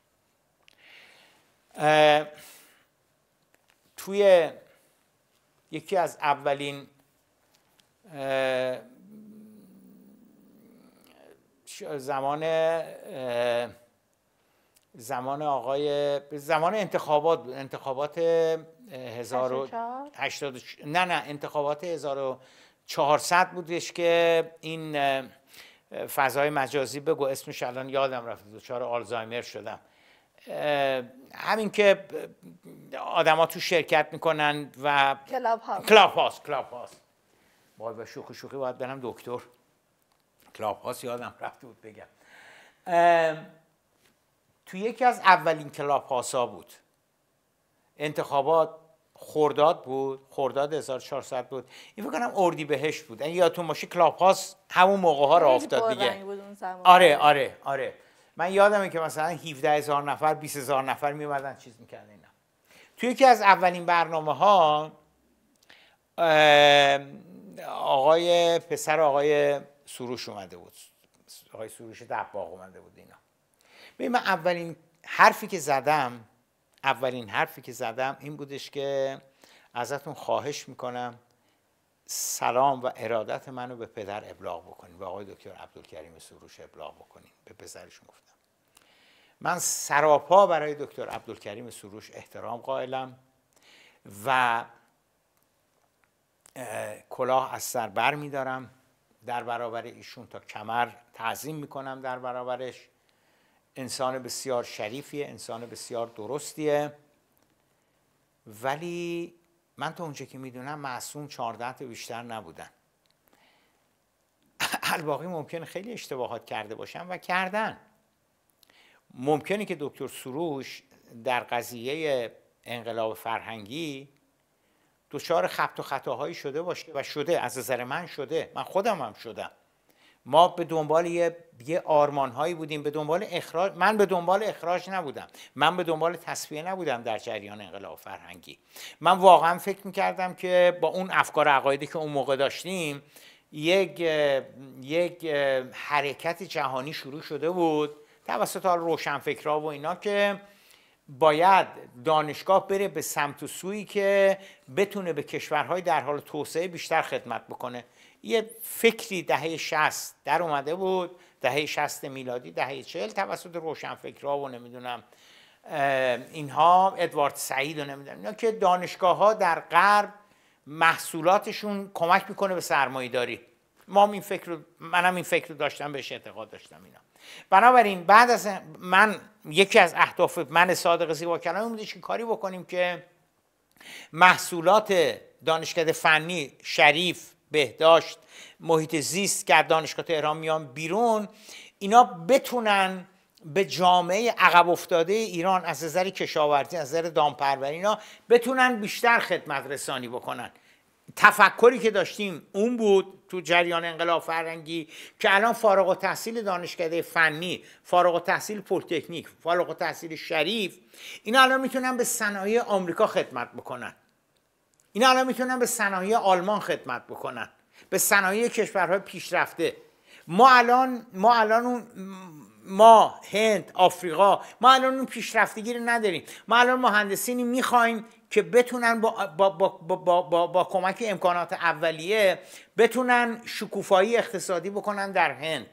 توی یکی از اولین زمان زمان آقای زمان انتخابات انتخابات 1084 نه نه انتخابات 1400 بودش که این فضای مجازی بگو اسمش الان یادم رفت دچار آلزایمر شدم همین که آدما تو شرکت میکنن و کلاب هاست کلاب هاست باید شوخی شوخی باید برم دکتر کلاب هاست یادم رفته بود بگم تو یکی از اولین کلاب ها بود انتخابات خورداد بود خورداد 1400 بود این فکر کنم اردی بهش بود این یعنی یادتون باشه کلاب همون موقع ها را افتاد دیگه آره آره آره من یادمه که مثلا 17 هزار نفر 20 هزار نفر میومدن چیز میکردن اینا توی یکی از اولین برنامه ها آقای پسر آقای سروش اومده بود آقای سروش دباغ اومده بود اینا ببین من اولین حرفی که زدم اولین حرفی که زدم این بودش که ازتون خواهش میکنم سلام و ارادت منو به پدر ابلاغ بکنین به آقای دکتر عبدالکریم سروش ابلاغ بکنین به پسرشون گفتم من سراپا برای دکتر عبدالکریم سروش احترام قائلم و کلاه از سر بر میدارم در برابر ایشون تا کمر تعظیم میکنم در برابرش انسان بسیار شریفیه انسان بسیار درستیه ولی من تا اونجا که میدونم معصوم 14 تا بیشتر نبودن الباقی ممکنه خیلی اشتباهات کرده باشن و کردن ممکنه که دکتر سروش در قضیه انقلاب فرهنگی دچار خبت و خطاهایی شده باشه و شده از نظر من شده من خودم هم شدم ما به دنبال یه یه آرمان هایی بودیم به دنبال اخراج من به دنبال اخراج نبودم من به دنبال تصفیه نبودم در جریان انقلاب فرهنگی من واقعا فکر میکردم که با اون افکار عقایدی که اون موقع داشتیم یک یک حرکت جهانی شروع شده بود توسط حال روشنفکرها و اینا که باید دانشگاه بره به سمت و سویی که بتونه به کشورهای در حال توسعه بیشتر خدمت بکنه یه فکری دهه شست در اومده بود دهه شست میلادی دهه چهل توسط روشنفکرها و نمیدونم اینها ادوارد سعید و نمیدونم اینا که دانشگاه ها در غرب محصولاتشون کمک میکنه به سرمایه داری ما این فکر رو منم این فکر رو داشتم بهش اعتقاد داشتم اینا بنابراین بعد از من یکی از اهداف من صادق زیبا کلامی بودش که کاری بکنیم که محصولات دانشکده فنی شریف بهداشت محیط زیست که دانشگاه تهران میان بیرون اینا بتونن به جامعه عقب افتاده ایران از نظر کشاورزی از نظر دامپروری اینا بتونن بیشتر خدمت رسانی بکنن تفکری که داشتیم اون بود تو جریان انقلاب فرهنگی که الان فارغ و تحصیل دانشکده فنی فارغ و تحصیل تکنیک فارغ و تحصیل شریف اینا الان میتونن به صنایع آمریکا خدمت بکنن اینا الان میتونن به صنایع آلمان خدمت بکنن به صنایع کشورهای پیشرفته ما الان ما الان اون ما هند آفریقا ما الان اون پیشرفتگی رو نداریم ما الان مهندسینی میخوایم که بتونن با, با, با, با, کمک امکانات اولیه بتونن شکوفایی اقتصادی بکنن در هند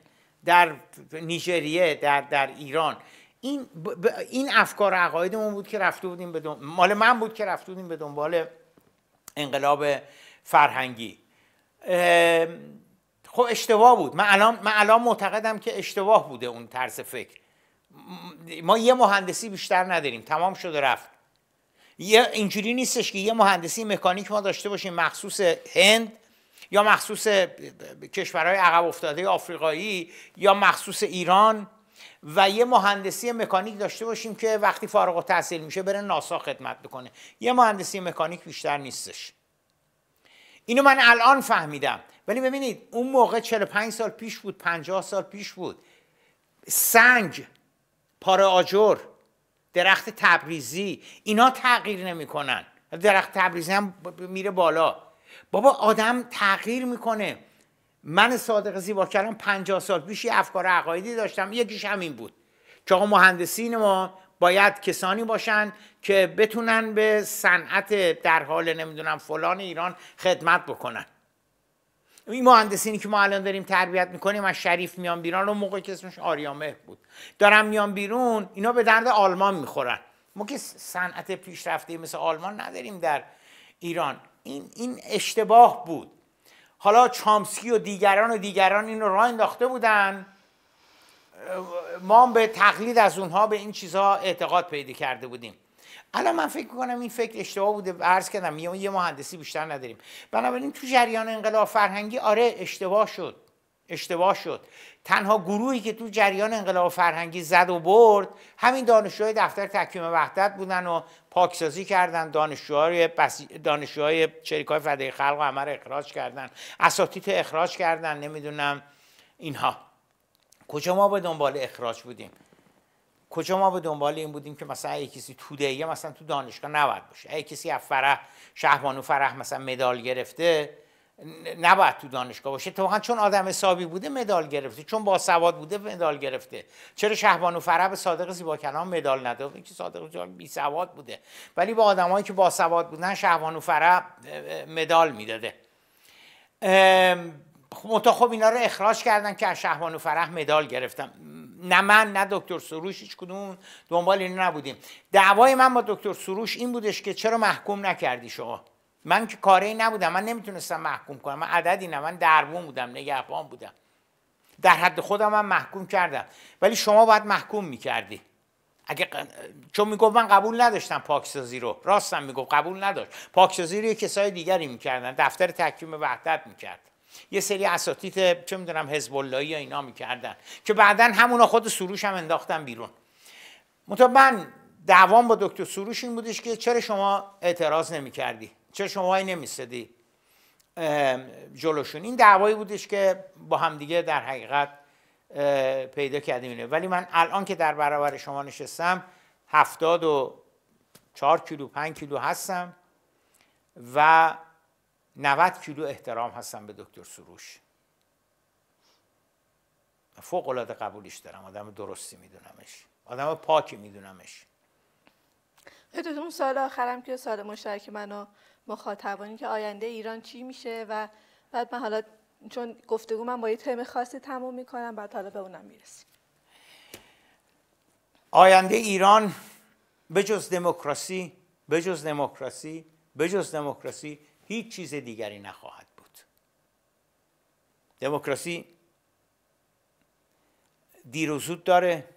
در نیجریه در, در ایران این, این افکار عقاید بود که رفته بودیم به مال من بود که رفته بودیم به دنبال انقلاب فرهنگی خب اشتباه بود من الان, من الان معتقدم که اشتباه بوده اون طرز فکر ما یه مهندسی بیشتر نداریم تمام شده رفت یه اینجوری نیستش که یه مهندسی مکانیک ما داشته باشیم مخصوص هند یا مخصوص کشورهای عقب افتاده آفریقایی یا مخصوص ایران و یه مهندسی مکانیک داشته باشیم که وقتی فارغ و تحصیل میشه بره ناسا خدمت بکنه یه مهندسی مکانیک بیشتر نیستش اینو من الان فهمیدم ولی ببینید اون موقع 45 سال پیش بود 50 سال پیش بود سنگ پاره آجر درخت تبریزی اینا تغییر نمیکنن درخت تبریزی هم میره بالا بابا آدم تغییر میکنه من صادق زیبا کردم 50 سال پیش یه افکار عقایدی داشتم یکیش همین بود که آقا مهندسین ما باید کسانی باشن که بتونن به صنعت در حال نمیدونم فلان ایران خدمت بکنن این مهندسینی که ما الان داریم تربیت میکنیم از شریف میان بیرون اون موقع که اسمش آریامه بود دارم میان بیرون اینا به درد آلمان میخورن ما که صنعت پیشرفته مثل آلمان نداریم در ایران این, این اشتباه بود حالا چامسکی و دیگران و دیگران این رو راه انداخته بودن ما به تقلید از اونها به این چیزها اعتقاد پیدا کرده بودیم الان من فکر میکنم این فکر اشتباه بوده عرض کردم یه مهندسی بیشتر نداریم بنابراین تو جریان انقلاب فرهنگی آره اشتباه شد اشتباه شد تنها گروهی که تو جریان انقلاب فرهنگی زد و برد همین دانشجوهای دفتر تکیم وحدت بودن و پاکسازی کردن دانشجوهای بس... دانشجوهای چریکای فدای خلق و همه اخراج کردن اساتید اخراج کردن نمیدونم اینها کجا ما به دنبال اخراج بودیم کجا ما به دنبال این بودیم که مثلا یکی کسی تودهیه مثلا تو دانشگاه نباید باشه یکی کسی از فرح شهبانو فرح مثلا مدال گرفته نباید تو دانشگاه باشه تو چون آدم حسابی بوده مدال گرفته چون با سواد بوده مدال گرفته چرا شهبان و فرب صادق زیبا کلام مدال نداد که صادق بی سواد بوده ولی با آدمایی که با سواد بودن شهبان و فرب مدال میداده متو خب،, خب اینا رو اخراج کردن که از شهبان و فرح مدال گرفتم نه من نه دکتر سروش هیچ کدوم دنبال این نبودیم دعوای من با دکتر سروش این بودش که چرا محکوم نکردی شما من که کاری نبودم من نمیتونستم محکوم کنم من عددی نه من دربون بودم نگهبان بودم در حد خودم من محکوم کردم ولی شما باید محکوم میکردی اگه چون میگفت من قبول نداشتم پاکسازی رو راستم میگفت قبول نداشت پاکسازی رو یه کسای دیگری میکردن دفتر تحکیم وحدت میکرد یه سری اساتید چه میدونم حزب الله یا اینا میکردن که بعدا همونا خود سروش هم انداختن بیرون من دوام با دکتر سروش این بودش که چرا شما اعتراض نمیکردی چه وای نمیستدی جلوشون این دعوایی بودش که با همدیگه در حقیقت پیدا کردیم ولی من الان که در برابر شما نشستم هفتاد و چهار کیلو پنج کیلو هستم و 90 کیلو احترام هستم به دکتر سروش فوق العاده قبولش دارم آدم درستی میدونمش آدم پاکی میدونمش
اون سال آخرم که سال مشترک منو مخاطبانی که آینده ایران چی میشه و بعد من حالا چون گفتگو من با یه تم خاصی تموم میکنم بعد حالا به اونم میرسیم
آینده ایران به جز دموکراسی به جز دموکراسی به جز دموکراسی هیچ چیز دیگری نخواهد بود دموکراسی دیر و زود داره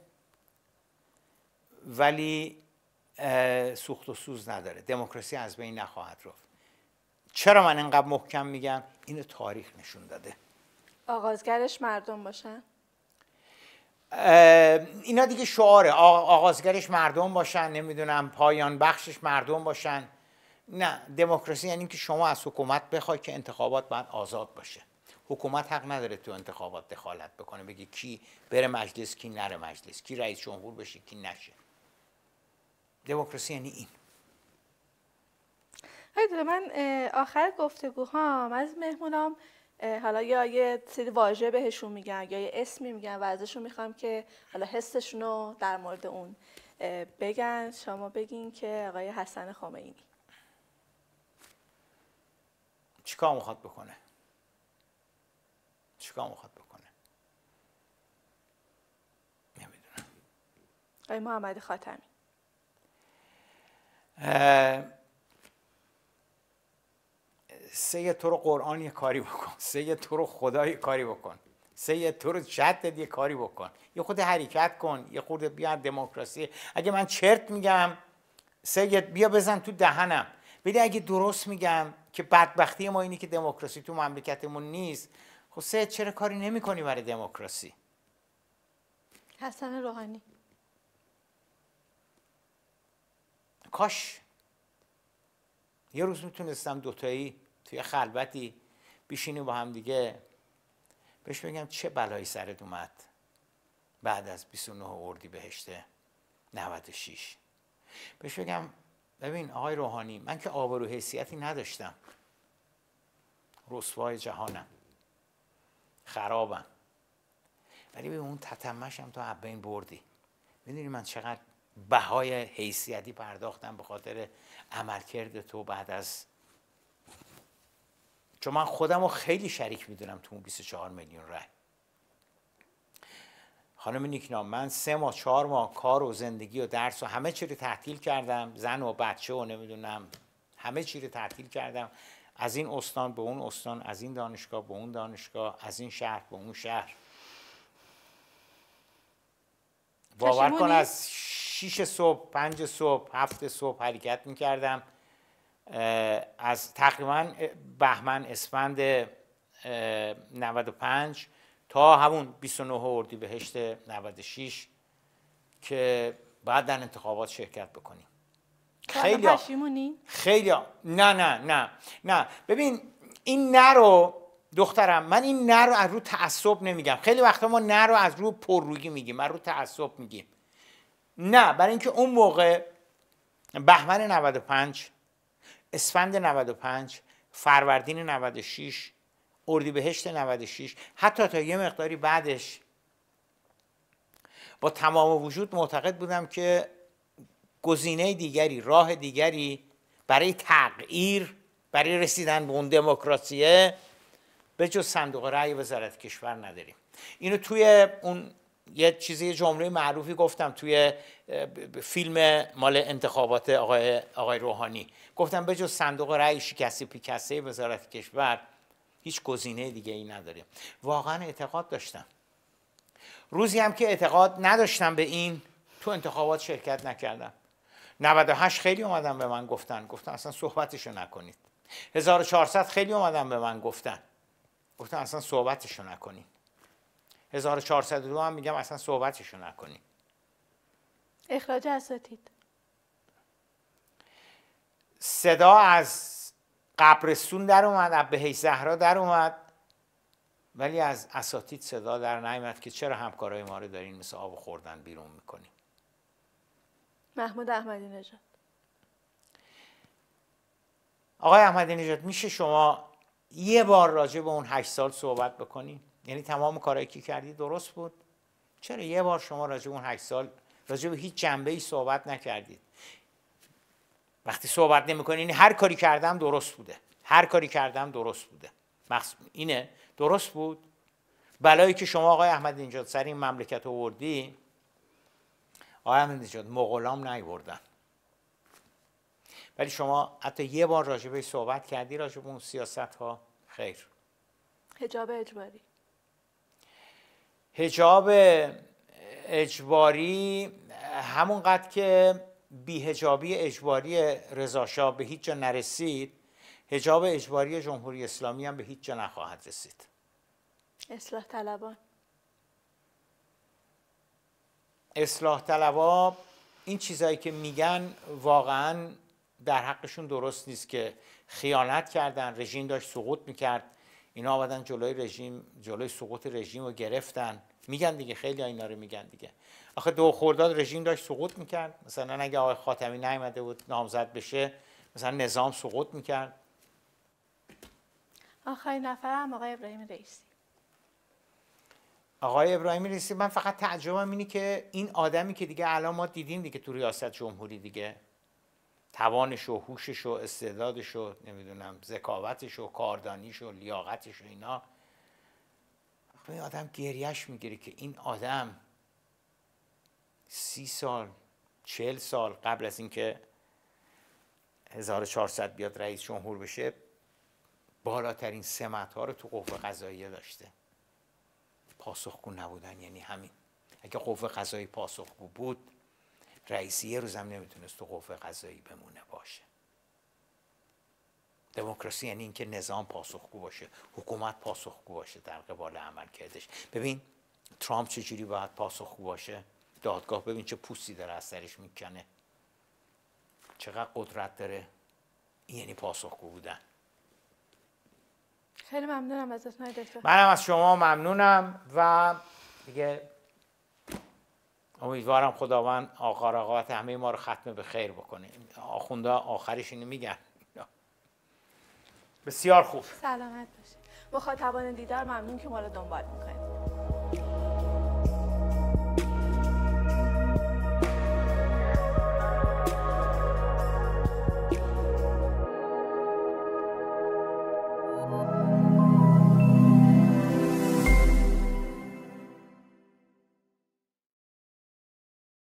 ولی سوخت و سوز نداره دموکراسی از بین نخواهد رفت چرا من اینقدر محکم میگم این تاریخ نشون داده
آغازگرش مردم باشن
اینا دیگه شعاره آغازگرش مردم باشن نمیدونم پایان بخشش مردم باشن نه دموکراسی یعنی که شما از حکومت بخوای که انتخابات باید آزاد باشه حکومت حق نداره تو انتخابات دخالت بکنه بگه کی بره مجلس کی نره مجلس کی رئیس جمهور بشه کی نشه دموکراسی یعنی این
هید آره من آخر هم از مهمونام حالا یا یه سری واژه بهشون میگم یا یه اسمی میگم و ازشون میخوام که حالا حسشون رو در مورد اون بگن شما بگین که آقای حسن خمینی
چیکار میخواد بکنه چیکار میخواد بکنه
نمیدونم آقای محمد خاتمی
سه تو رو قرآن یه کاری بکن سه تو رو خدا یه کاری بکن سه تو رو جدد یه کاری بکن یه خود حرکت کن یه خود بیا دموکراسی اگه من چرت میگم سید بیا بزن تو دهنم ولی اگه درست میگم که بدبختی ما اینه که دموکراسی تو مملکتمون نیست خب سید چرا کاری نمیکنی برای دموکراسی
حسن روحانی
کاش یه روز میتونستم دوتایی توی خلوتی بیشینی با هم دیگه بهش بگم چه بلایی سرت اومد بعد از 29 اردی بهشته 96 بهش بگم ببین آقای روحانی من که آبرو حیثیتی نداشتم رسوای جهانم خرابم ولی به اون تتمشم تو عبین بردی میدونی من چقدر بهای حیثیتی پرداختم به خاطر عملکرد تو بعد از چون من خودم رو خیلی شریک میدونم تو اون 24 میلیون رای خانم نیکنا من سه ماه چهار ماه کار و زندگی و درس و همه چی رو تعطیل کردم زن و بچه و نمیدونم همه چی رو تعطیل کردم از این استان به اون استان از این دانشگاه به اون دانشگاه از این شهر به اون شهر باور کن از 6 صبح پنج صبح هفت صبح حرکت میکردم از تقریبا بهمن اسفند 95 تا همون 29 اردیبهشت 96 که بعد در انتخابات شرکت بکنیم خیلی
پشیمونی؟
خیلی ها. نه نه نه نه ببین این نه رو دخترم من این نه رو از رو تعصب نمیگم خیلی وقتا ما نه رو از رو پررویی میگیم از رو تعصب میگیم نه برای اینکه اون موقع بهمن 95 اسفند 95 فروردین 96 اردیبهشت 96 حتی تا یه مقداری بعدش با تمام وجود معتقد بودم که گزینه دیگری راه دیگری برای تغییر برای رسیدن به اون دموکراسیه به جز صندوق رأی وزارت کشور نداریم اینو توی اون یه چیزی جمله معروفی گفتم توی فیلم مال انتخابات آقای, آقای روحانی گفتم به جز صندوق رأی شکسته پیکسته وزارت کشور هیچ گزینه دیگه ای نداریم واقعا اعتقاد داشتم روزی هم که اعتقاد نداشتم به این تو انتخابات شرکت نکردم 98 خیلی اومدن به من گفتن گفتن اصلا صحبتشو نکنید 1400 خیلی اومدن به من گفتن گفتن اصلا صحبتشو نکنید 1402 هم میگم اصلا صحبتشو نکنید
اخراج اساتید
صدا از قبرستون در اومد بهی زهرا در اومد ولی از اساتید صدا در نیامد که چرا همکارای ما رو دارین مثل آب خوردن بیرون میکنیم
محمود احمدی نژاد
آقای احمدی نژاد میشه شما یه بار راجع به اون هشت سال صحبت بکنی؟ یعنی تمام کارهایی که کردی درست بود چرا یه بار شما راجع به اون هشت سال راجع به هیچ جنبه ای صحبت نکردید وقتی صحبت نمیکنین یعنی هر کاری کردم درست بوده هر کاری کردم درست بوده اینه درست بود بلایی که شما آقای احمد اینجا سر این مملکت آوردی آقای احمد نژاد مغولام نیوردن ولی شما حتی یه بار راجبه صحبت کردی راجب اون سیاست ها خیر
هجاب اجباری
هجاب اجباری همونقدر که بیهجابی اجباری رزاشا به هیچ جا نرسید هجاب اجباری جمهوری اسلامی هم به هیچ جا نخواهد رسید
اصلاح طلبان
اصلاح طلبان این چیزایی که میگن واقعا در حقشون درست نیست که خیانت کردن رژیم داشت سقوط میکرد اینا آمدن جلوی رژیم جلوی سقوط رژیم رو گرفتن میگن دیگه خیلی اینا رو میگن دیگه آخه دو خورداد رژیم داشت سقوط میکرد مثلا اگه آقای خاتمی نیامده بود نامزد بشه مثلا نظام سقوط میکرد
آخرین نفر آقای ابراهیم رئیسی
آقای ابراهیم رئیسی من فقط تعجبم اینه که این آدمی که دیگه الان ما دیدیم دیگه تو ریاست جمهوری دیگه توانش و هوشش و استعدادش و نمیدونم ذکاوتش و کاردانیش و لیاقتش و اینا خب این آدم گریش میگیره که این آدم سی سال چهل سال قبل از اینکه 1400 بیاد رئیس جمهور بشه بالاترین سمت ها رو تو قوه قضاییه داشته پاسخگو نبودن یعنی همین اگه قوه قضایی پاسخگو بود رئیسی یه روزم نمیتونست تو قوه قضایی بمونه باشه دموکراسی یعنی اینکه نظام پاسخگو باشه حکومت پاسخگو باشه در قبال عمل کردش ببین ترامپ چجوری باید پاسخگو باشه دادگاه ببین چه پوستی داره از سرش میکنه چقدر قدرت داره این یعنی پاسخگو بودن
خیلی ممنونم از دکتر منم از
شما ممنونم و دیگه امیدوارم خداوند آخر آقاوت همه ما رو ختم به خیر بکنه آخونده آخرش اینو میگن بسیار خوب
سلامت باشید مخاطبان دیدار ممنون که ما رو دنبال میکنید